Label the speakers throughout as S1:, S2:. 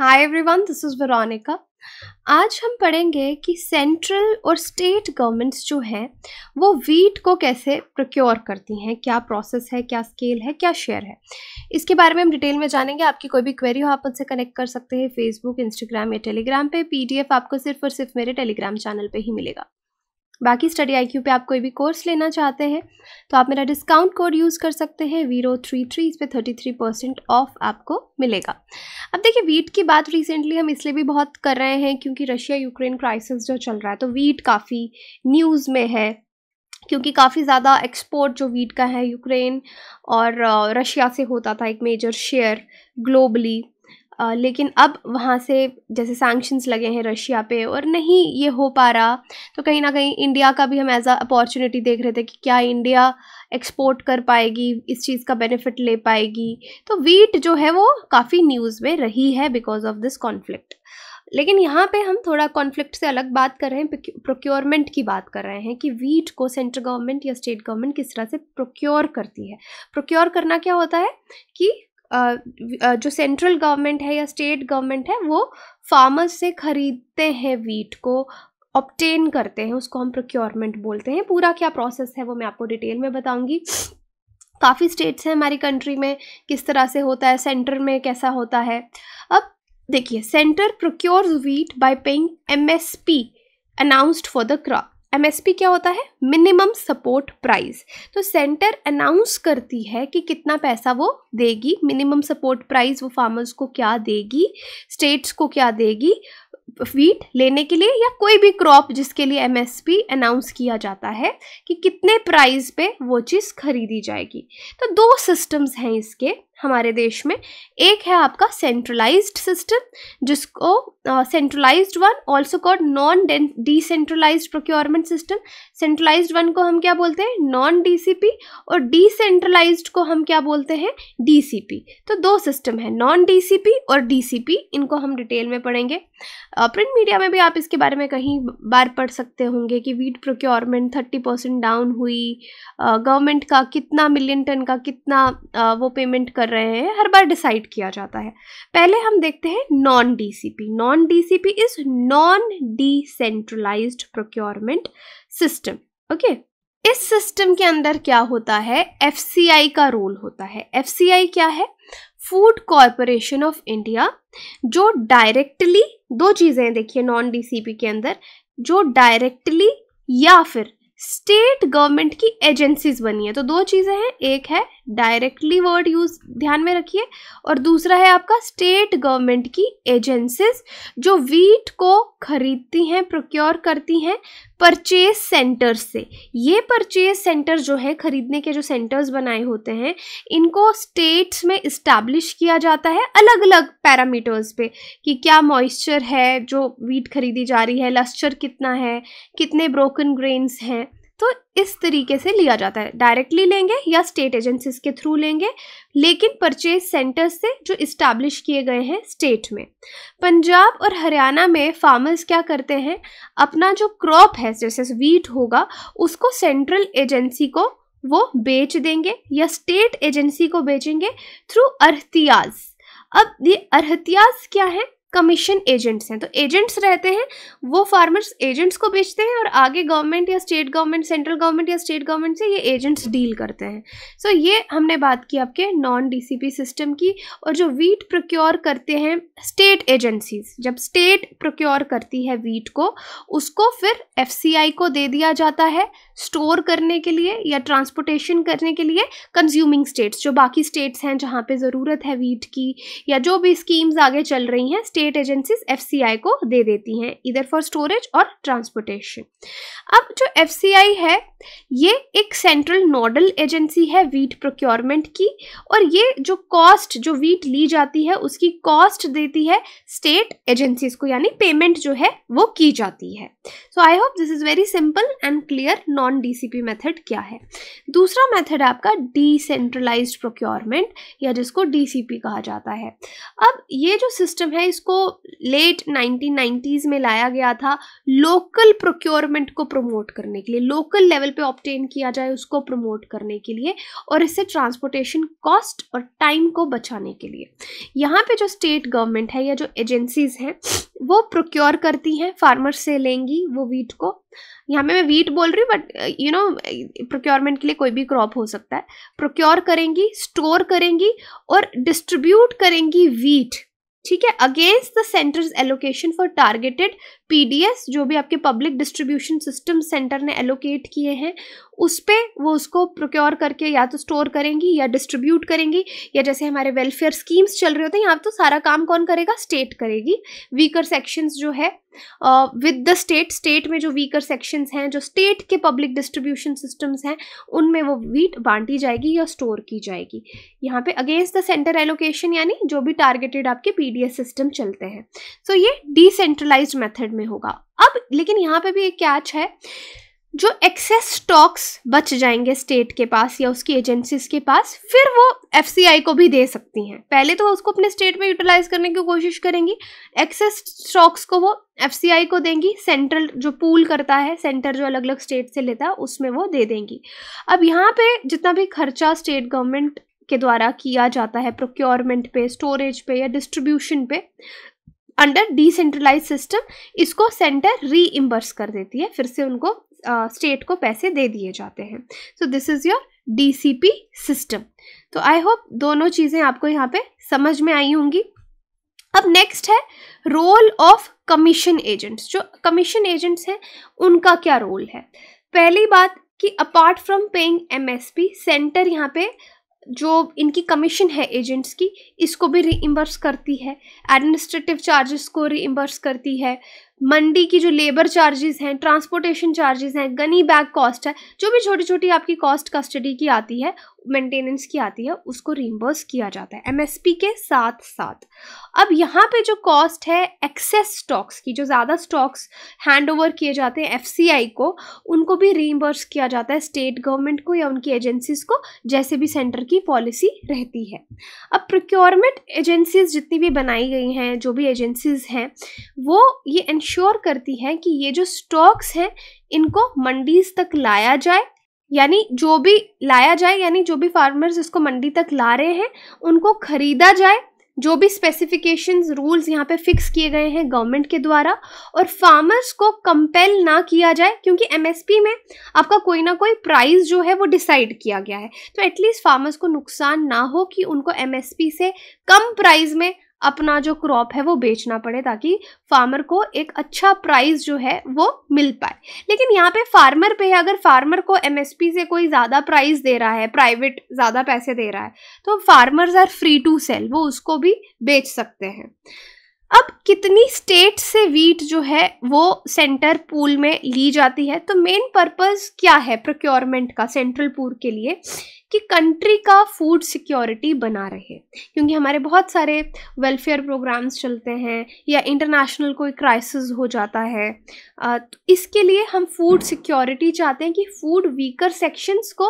S1: hi everyone this is Veronica आज हम पढ़ेंगे कि सेंट्रल और स्टेट गवर्नमेंट्स जो हैं वो वीट को कैसे प्रोक्योर करती हैं क्या प्रोसेस है क्या स्केल है क्या शेयर है इसके बारे में हम डिटेल में जानेंगे आपकी कोई भी क्वेरी हो आप उनसे कनेक्ट कर सकते हैं फेसबुक इंस्टाग्राम या टेलीग्राम पे पीडीएफ आपको सिर्फ और सिर्फ मेरे टेलीग्राम चैनल पर ही मिलेगा बाकी स्टडी आई पे आप कोई भी कोर्स लेना चाहते हैं तो आप मेरा डिस्काउंट कोड यूज़ कर सकते हैं वीरो थ्री थ्री इस पर थर्टी थ्री परसेंट ऑफ आपको मिलेगा अब देखिए वीट की बात रिसेंटली हम इसलिए भी बहुत कर रहे हैं क्योंकि रशिया यूक्रेन क्राइसिस जो चल रहा है तो वीट काफ़ी न्यूज़ में है क्योंकि काफ़ी ज़्यादा एक्सपोर्ट जो वीट का है यूक्रेन और रशिया से होता था एक मेजर शेयर ग्लोबली आ, लेकिन अब वहाँ से जैसे सैंक्शंस लगे हैं रशिया पे और नहीं ये हो पा रहा तो कहीं ना कहीं इंडिया का भी हम एज अपॉर्चुनिटी देख रहे थे कि क्या इंडिया एक्सपोर्ट कर पाएगी इस चीज़ का बेनिफिट ले पाएगी तो वीट जो है वो काफ़ी न्यूज़ में रही है बिकॉज ऑफ दिस कॉन्फ्लिक्ट लेकिन यहाँ पे हम थोड़ा कॉन्फ्लिक्ट से अलग बात कर रहे हैं प्रोक्योरमेंट की बात कर रहे हैं कि वीट को सेंट्रल गवर्नमेंट या स्टेट गवर्नमेंट किस तरह से प्रोक्योर करती है प्रोक्योर करना क्या होता है कि जो सेंट्रल गवर्नमेंट है या स्टेट गवर्नमेंट है वो फार्मर्स से खरीदते हैं वीट को ऑप्टेन करते हैं उसको हम प्रोक्योरमेंट बोलते हैं पूरा क्या प्रोसेस है वो मैं आपको डिटेल में बताऊंगी काफ़ी स्टेट्स हैं हमारी कंट्री में किस तरह से होता है सेंटर में कैसा होता है अब देखिए centre procure wheat by paying M S P announced for the crop MSP क्या होता है मिनिमम सपोर्ट प्राइस तो सेंटर अनाउंस करती है कि कितना पैसा वो देगी मिनिमम सपोर्ट प्राइस वो फार्मर्स को क्या देगी स्टेट्स को क्या देगी वीट लेने के लिए या कोई भी क्रॉप जिसके लिए एमएसपी अनाउंस किया जाता है कि कितने प्राइस पे वो चीज़ खरीदी जाएगी तो दो सिस्टम्स हैं इसके हमारे देश में एक है आपका सेंट्रलाइज्ड सिस्टम जिसको centralised one also called non decentralised procurement system centralised one को हम क्या बोलते हैं नॉन डीसीपी और डिसेंट्रलाइज्ड को हम क्या बोलते हैं डीसीपी तो दो सिस्टम है नॉन डीसीपी और डीसीपी इनको हम डिटेल में पढ़ेंगे प्रिंट मीडिया में भी आप इसके बारे में कहीं बार पढ़ सकते होंगे कि wheat procurement thirty percent down हुई गवर्नमेंट का कितना मिलियन टन का कितना वो पेमेंट कर कर रहे हैं हर बार डिसाइड किया जाता है पहले हम देखते हैं non DCP non DCP is non decentralised procurement system okay इस सिस्टम के अंदर क्या होता है एफ का रोल होता है एफ क्या है फूड कॉरपोरेशन ऑफ इंडिया जो डायरेक्टली दो चीज़ें देखिए नॉन डीसीपी के अंदर जो डायरेक्टली या फिर स्टेट गवर्नमेंट की एजेंसीज बनी है तो दो चीज़ें हैं एक है डायरेक्टली वर्ड यूज ध्यान में रखिए और दूसरा है आपका स्टेट गवर्नमेंट की एजेंसीज जो वीट को खरीदती हैं प्रोक्योर करती हैं परचेज सेंटर से ये परचेज सेंटर जो है खरीदने के जो सेंटर्स बनाए होते हैं इनको स्टेट्स में इस्टेब्लिश किया जाता है अलग अलग पैरामीटर्स पे कि क्या मॉइस्चर है जो वीट खरीदी जा रही है लस्चर कितना है कितने ब्रोकन ग्रेन्स हैं तो इस तरीके से लिया जाता है डायरेक्टली लेंगे या स्टेट एजेंसीज के थ्रू लेंगे लेकिन परचेज सेंटर्स से जो इस्टेब्लिश किए गए हैं स्टेट में पंजाब और हरियाणा में फार्मर्स क्या करते हैं अपना जो क्रॉप है जैसे वीट होगा उसको सेंट्रल एजेंसी को वो बेच देंगे या स्टेट एजेंसी को बेचेंगे थ्रू अरतियाज अब ये अरहतियाज क्या है कमीशन एजेंट्स हैं तो एजेंट्स रहते हैं वो फार्मर्स एजेंट्स को बेचते हैं और आगे गवर्नमेंट या स्टेट गवर्नमेंट सेंट्रल गवर्नमेंट या स्टेट गवर्नमेंट से ये एजेंट्स डील करते हैं सो so, ये हमने बात की आपके नॉन डीसीपी सिस्टम की और जो वीट प्रोक्योर करते हैं स्टेट एजेंसीज जब स्टेट प्रोक्योर करती है वीट को उसको फिर एफ को दे दिया जाता है स्टोर करने के लिए या ट्रांसपोर्टेशन करने के लिए कंज्यूमिंग स्टेट्स जो बाकी स्टेट्स हैं जहाँ पर ज़रूरत है वीट की या जो भी स्कीम्स आगे चल रही हैं स्टेट स्टेट एजेंसीज एफ को दे देती हैं इधर फॉर स्टोरेज और ट्रांसपोर्टेशन अब जो एफ है ये एक सेंट्रल नोडल एजेंसी है वीट प्रोक्योरमेंट की और ये जो कॉस्ट जो वीट ली जाती है उसकी कॉस्ट देती है स्टेट एजेंसीज को यानी पेमेंट जो है वो की जाती है so I hope this is very simple and clear non DCP method क्या है दूसरा मेथड आपका डिसेंट्रलाइज्ड प्रोक्योरमेंट या जिसको डीसीपी कहा जाता है अब ये जो सिस्टम है इसको को लेट 1990s में लाया गया था लोकल प्रोक्योरमेंट को प्रमोट करने के लिए लोकल लेवल पे ऑप्टेन किया जाए उसको प्रमोट करने के लिए और इससे ट्रांसपोर्टेशन कॉस्ट और टाइम को बचाने के लिए यहाँ पे जो स्टेट गवर्नमेंट है या जो एजेंसीज हैं वो प्रोक्योर करती हैं फार्मर से लेंगी वो वीट को यहाँ पे मैं वीट बोल रही हूँ बट यू नो प्रोक्योरमेंट के लिए कोई भी क्रॉप हो सकता है प्रोक्योर करेंगी स्टोर करेंगी और डिस्ट्रीब्यूट करेंगी वीट ठीक है against the centre's allocation for targeted PDS जो भी आपके पब्लिक डिस्ट्रीब्यूशन सिस्टम सेंटर ने एलोकेट किए हैं उस पर वो उसको प्रोक्योर करके या तो स्टोर करेंगी या डिस्ट्रीब्यूट करेंगी या जैसे हमारे वेलफेयर स्कीम्स चल रहे होते हैं यहाँ तो सारा काम कौन करेगा स्टेट करेगी वीकर सेक्शंस जो है विद द स्टेट स्टेट में जो वीकर सेक्शंस हैं जो स्टेट के पब्लिक डिस्ट्रीब्यूशन सिस्टम्स हैं उनमें वो वीट बांटी जाएगी या स्टोर की जाएगी यहाँ पे अगेंस्ट द सेंटर एलोकेशन यानी जो भी टारगेटेड आपके पी सिस्टम चलते हैं सो so, ये डिसेंट्रलाइज मेथड में होगा अब लेकिन यहाँ पे भी एक कैच है जो एक्सेस स्टॉक्स बच जाएंगे स्टेट के पास या उसकी एजेंसीज के पास फिर वो एफ को भी दे सकती हैं पहले तो उसको अपने स्टेट में यूटिलाइज करने की कोशिश करेंगी एक्सेस स्टॉक्स को वो एफ को देंगी सेंट्रल जो पूल करता है सेंटर जो अलग अलग स्टेट से लेता है उसमें वो दे देंगी अब यहाँ पे जितना भी खर्चा स्टेट गवर्नमेंट के द्वारा किया जाता है प्रोक्योरमेंट पे स्टोरेज पे या डिस्ट्रीब्यूशन पे अंडर डिसेंट्रलाइज सिस्टम इसको सेंटर री कर देती है फिर से उनको स्टेट uh, को पैसे दे दिए जाते हैं so this is your DCP system तो आई होप दोनों चीज़ें आपको यहाँ पे समझ में आई होंगी अब नेक्स्ट है रोल ऑफ कमीशन एजेंट्स जो कमीशन एजेंट्स हैं उनका क्या रोल है पहली बात कि apart from paying MSP centre यहाँ पे जो इनकी कमीशन है एजेंट्स की इसको भी रीइम्बर्स करती है एडमिनिस्ट्रेटिव चार्जेस को रीइम्बर्स करती है मंडी की जो लेबर चार्जेस हैं ट्रांसपोर्टेशन चार्जेस हैं गनी बैग कॉस्ट है जो भी छोटी छोटी आपकी कॉस्ट कस्टडी की आती है मेंटेनेंस की आती है उसको रीम्बर्स किया जाता है एमएसपी के साथ साथ अब यहाँ पे जो कॉस्ट है एक्सेस स्टॉक्स की जो ज़्यादा स्टॉक्स हैंड ओवर किए जाते हैं एफसीआई को उनको भी रीम्बर्स किया जाता है स्टेट गवर्नमेंट को या उनकी एजेंसीज को जैसे भी सेंटर की पॉलिसी रहती है अब प्रोक्योरमेंट एजेंसीज जितनी भी बनाई गई हैं जो भी एजेंसीज हैं वो ये इंश्योर करती हैं कि ये जो स्टॉक्स हैं इनको मंडीज तक लाया जाए यानी जो भी लाया जाए यानी जो भी फार्मर्स इसको मंडी तक ला रहे हैं उनको खरीदा जाए जो भी स्पेसिफिकेशंस रूल्स यहाँ पे फिक्स किए गए हैं गवर्नमेंट के द्वारा और फार्मर्स को कंपेल ना किया जाए क्योंकि एमएसपी में आपका कोई ना कोई प्राइस जो है वो डिसाइड किया गया है तो एटलीस्ट फार्मर्स को नुकसान ना हो कि उनको एमएसपी से कम प्राइस में अपना जो क्रॉप है वो बेचना पड़े ताकि फार्मर को एक अच्छा प्राइस जो है वो मिल पाए लेकिन यहाँ पे फार्मर पे अगर फार्मर को एमएसपी से कोई ज़्यादा प्राइस दे रहा है प्राइवेट ज़्यादा पैसे दे रहा है तो farmers are free to sell वो उसको भी बेच सकते हैं अब कितनी स्टेट से वीट जो है वो सेंटर पूल में ली जाती है तो मेन पर्पस क्या है प्रोक्योरमेंट का सेंट्रल पूल के लिए कि कंट्री का फूड सिक्योरिटी बना रहे क्योंकि हमारे बहुत सारे वेलफेयर प्रोग्राम्स चलते हैं या इंटरनेशनल कोई क्राइसिस हो जाता है तो इसके लिए हम फूड सिक्योरिटी चाहते हैं कि फूड वीकर सेक्शंस को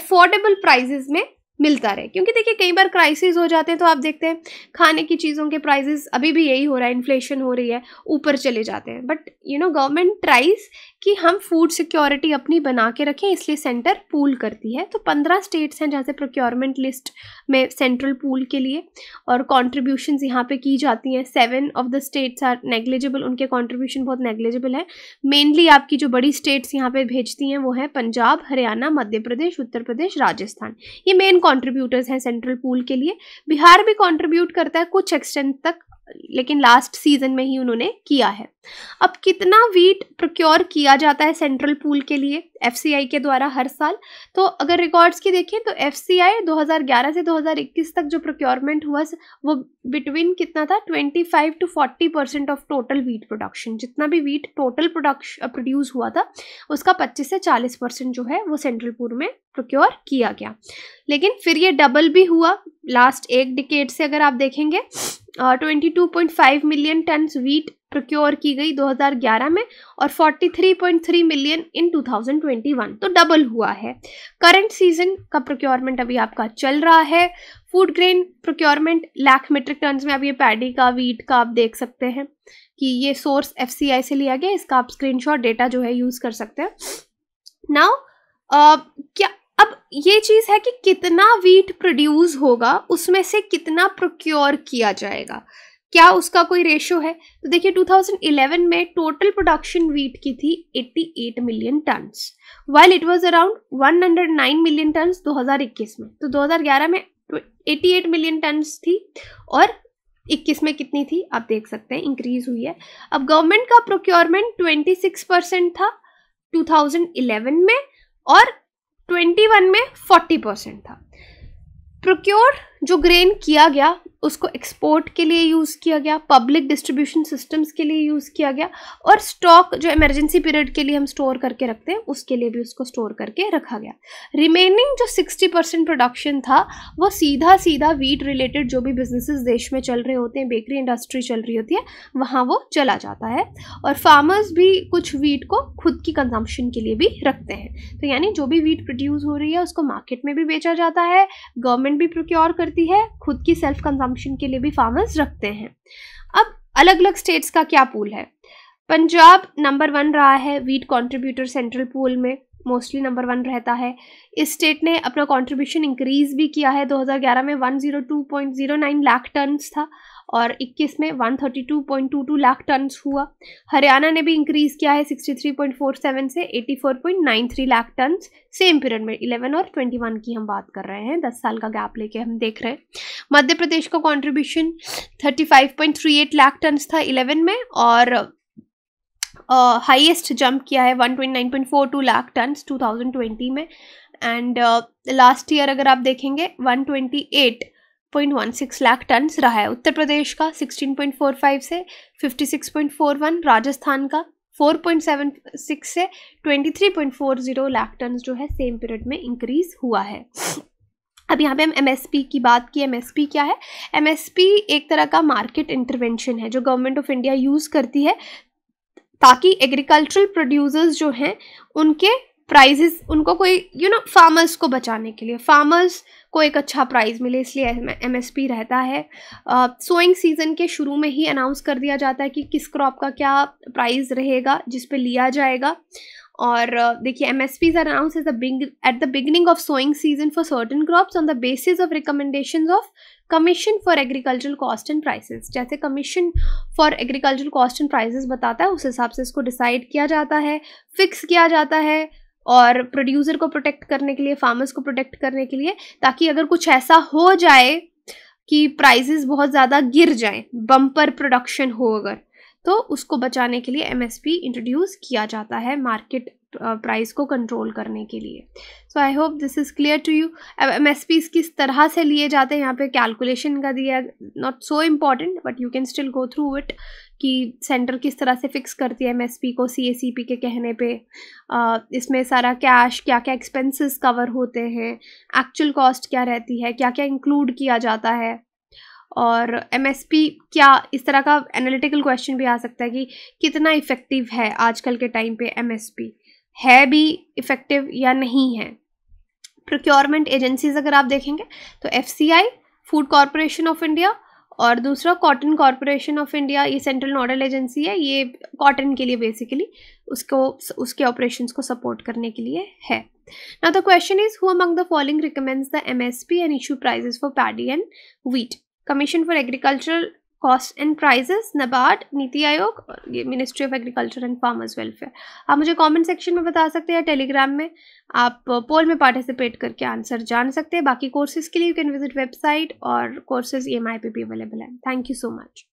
S1: अफोर्डेबल प्राइजेज में मिलता रहे क्योंकि देखिए कई बार क्राइसिस हो जाते हैं तो आप देखते हैं खाने की चीज़ों के प्राइसेस अभी भी यही हो रहा है इन्फ्लेशन हो रही है ऊपर चले जाते हैं but you know government tries कि हम फूड सिक्योरिटी अपनी बना के रखें इसलिए सेंटर पूल करती है तो पंद्रह स्टेट्स हैं जैसे प्रोक्योरमेंट लिस्ट में सेंट्रल पूल के लिए और कॉन्ट्रीब्यूशन यहाँ पे की जाती हैं seven of the states are negligible उनके कॉन्ट्रीब्यूशन बहुत नेग्लिजिबल है मेनली आपकी जो बड़ी स्टेट्स यहाँ पे भेजती हैं वो है पंजाब हरियाणा मध्य प्रदेश उत्तर प्रदेश राजस्थान ये मेन कॉन्ट्रीब्यूटर्स हैं सेंट्रल पूल के लिए बिहार भी कॉन्ट्रीब्यूट करता है कुछ एक्सटेंट तक लेकिन लास्ट सीजन में ही उन्होंने किया है अब कितना वीट प्रोक्योर किया जाता है सेंट्रल पूल के लिए एफ के द्वारा हर साल तो अगर रिकॉर्ड्स की देखें तो एफ 2011 से 2021 तक जो प्रोक्योरमेंट हुआ वो बिटवीन कितना था 25 to 40 percent of total wheat production जितना भी वीट टोटल प्रोडक्श प्रोड्यूस हुआ था उसका 25 से 40 परसेंट जो है वो सेंट्रल पूर्व में प्रोक्योर किया गया लेकिन फिर ये डबल भी हुआ लास्ट एक डिकेट से अगर आप देखेंगे twenty two point five million ton wheat procure की गई 2011 में और 43.3 मिलियन इन 2021 तो डबल हुआ है करंट सीजन का प्रोक्योरमेंट अभी आपका चल रहा है food grain procurement lakh metric ton में आप ये पैडी का वीट का आप देख सकते हैं कि ये सोर्स एफ से लिया गया इसका आप स्क्रीन डेटा जो है यूज कर सकते हैं नाउ uh, क्या अब ये चीज़ है कि कितना वीट प्रोड्यूस होगा उसमें से कितना प्रोक्योर किया जाएगा क्या उसका कोई रेशो है तो देखिए 2011 में टोटल प्रोडक्शन वीट की थी 88 million tons while it was around 109 million tons 2021 में तो 2011 में 88 मिलियन टन्स थी और 21 में कितनी थी आप देख सकते हैं इंक्रीज हुई है अब गवर्नमेंट का प्रोक्योरमेंट 26 परसेंट था 2011 में और 21 में 40 परसेंट था प्रोक्योर जो ग्रेन किया गया उसको एक्सपोर्ट के लिए यूज़ किया गया पब्लिक डिस्ट्रीब्यूशन सिस्टम्स के लिए यूज़ किया गया और स्टॉक जो इमरजेंसी पीरियड के लिए हम स्टोर करके रखते हैं उसके लिए भी उसको स्टोर करके रखा गया रिमेनिंग जो 60 परसेंट प्रोडक्शन था वो सीधा सीधा वीट रिलेटेड जो भी बिजनेसेस देश में चल रहे होते हैं बेकरी इंडस्ट्री चल रही होती है वहाँ वो चला जाता है और फार्मर्स भी कुछ वीट को खुद की कंजम्पशन के लिए भी रखते हैं तो यानी जो भी वीट प्रोड्यूस हो रही है उसको मार्केट में भी बेचा जाता है गवर्नमेंट भी प्रोक्योर करती करती है खुद की सेल्फ कंजम्पशन के लिए भी फार्मर्स रखते हैं अब अलग अलग स्टेट्स का क्या पूल है पंजाब नंबर वन रहा है वीट कॉन्ट्रीब्यूटर सेंट्रल पूल में मोस्टली नंबर वन रहता है इस स्टेट ने अपना कॉन्ट्रीब्यूशन इंक्रीज भी किया है 2011 में 102.09 लाख टन्स था और 21 में 132.22 लाख टन हुआ हरियाणा ने भी इंक्रीज़ किया है 63.47 से 84.93 लाख टन सेम पीरियड में 11 और 21 की हम बात कर रहे हैं 10 साल का गैप लेके हम देख रहे हैं मध्य प्रदेश का कंट्रीब्यूशन 35.38 लाख टन था 11 में और हाईएस्ट uh, जंप किया है 129.42 लाख टन 2020 में एंड लास्ट ईयर अगर आप देखेंगे 128 1.16 लाख टन रहा है उत्तर प्रदेश का 16.45 से 56.41 राजस्थान का 4.76 से 23.40 लाख टन जो है सेम पीरियड में इंक्रीज हुआ है अब यहाँ पे हम एम की बात की एम क्या है एमएसपी एक तरह का मार्केट इंटरवेंशन है जो गवर्नमेंट ऑफ इंडिया यूज़ करती है ताकि एग्रीकल्चरल प्रोड्यूसर्स जो हैं उनके प्राइजेस उनको कोई यू नो फार्मर्स को बचाने के लिए फार्मर्स को एक अच्छा प्राइज़ मिले इसलिए एम एस पी रहता है सोइंग uh, सीज़न के शुरू में ही अनाउंस कर दिया जाता है कि किस क्रॉप का क्या प्राइस रहेगा जिस पे लिया जाएगा और देखिए M S Ps are announce as at the beginning of sowing season for certain crops on the basis of recommendation of commission for agricultural cost and prices जैसे commission for agricultural cost and prices बताता है उस हिसाब से इसको decide किया जाता है फिक्स किया जाता है और प्रोड्यूसर को प्रोटेक्ट करने के लिए फार्मर्स को प्रोटेक्ट करने के लिए ताकि अगर कुछ ऐसा हो जाए कि प्राइजेस बहुत ज़्यादा गिर जाए बम्पर प्रोडक्शन हो अगर तो उसको बचाने के लिए एमएसपी इंट्रोड्यूस किया जाता है मार्केट प्राइस को कंट्रोल करने के लिए so I hope this is clear to you अब एम एस पीज किस तरह से लिए जाते हैं यहाँ पे कैलकुलेशन का दिया not so important but you can still go through it कि सेंटर किस तरह से फिक्स करती है एमएसपी को सीएसीपी के कहने पे इसमें सारा कैश क्या क्या एक्सपेंसेस कवर होते हैं एक्चुअल कॉस्ट क्या रहती है क्या क्या इंक्लूड किया जाता है और एमएसपी क्या इस तरह का एनालिटिकल क्वेश्चन भी आ सकता है कि कितना इफ़ेक्टिव है आजकल के टाइम पे एमएसपी है भी इफ़ेक्टिव या नहीं है प्रोक्योरमेंट एजेंसीज अगर आप देखेंगे तो F food corporation of India और दूसरा कॉटन कॉरपोरेशन ऑफ इंडिया ये सेंट्रल नोडल एजेंसी है ये कॉटन के लिए बेसिकली उसको उसके ऑपरेशंस को सपोर्ट करने के लिए है ना the question is who among the following recommends the MSP and issue prices for paddy and wheat commission for agriculture cost and prices NABARD NITI Aayog और ये ministry of agriculture and farmers welfare आप मुझे कमेंट सेक्शन में बता सकते हैं Telegram में आप पोल में पार्टिसिपेट करके आंसर जान सकते हैं बाकी कोर्सेज के लिए यू कैन विजिट वेबसाइट और कोर्सेज ई एम आई पे भी अवेलेबल हैं थैंक यू सो मच